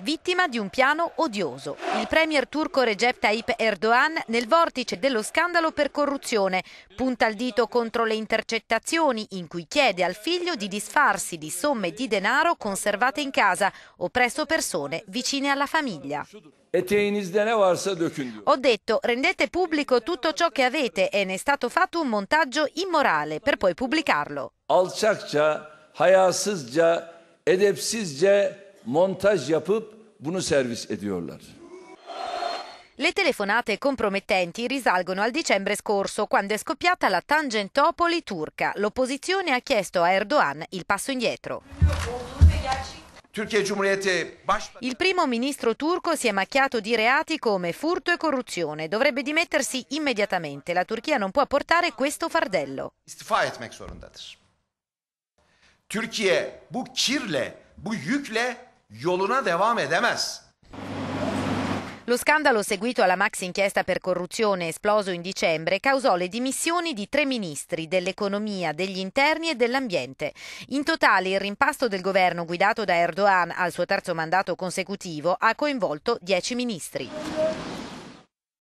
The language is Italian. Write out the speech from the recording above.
vittima di un piano odioso. Il premier turco Recep Tayyip Erdogan nel vortice dello scandalo per corruzione punta il dito contro le intercettazioni in cui chiede al figlio di disfarsi di somme di denaro conservate in casa o presso persone vicine alla famiglia. Ho detto rendete pubblico tutto ciò che avete e ne è stato fatto un montaggio immorale per poi pubblicarlo. Alçakça, hayasızca, edepsizce montaj yapıp bunu servis ediyorlar. Le telefonate compromettenti risalgono al dicembre scorso, quando è scoppiata la Tangentopoli turca. L'opposizione ha chiesto a Erdogan il passo indietro. Il primo ministro turco si è macchiato di reati come furto e corruzione. Dovrebbe dimettersi immediatamente. La Turchia non può portare questo fardello. Türkiye bu kirle, bu yükle yoluna devam edemez. Lo scandalo seguito alla max inchiesta per corruzione esploso in dicembre causò le dimissioni di tre ministri dell'economia, degli interni e dell'ambiente. In totale il rimpasto del governo guidato da Erdogan al suo terzo mandato consecutivo ha coinvolto dieci ministri.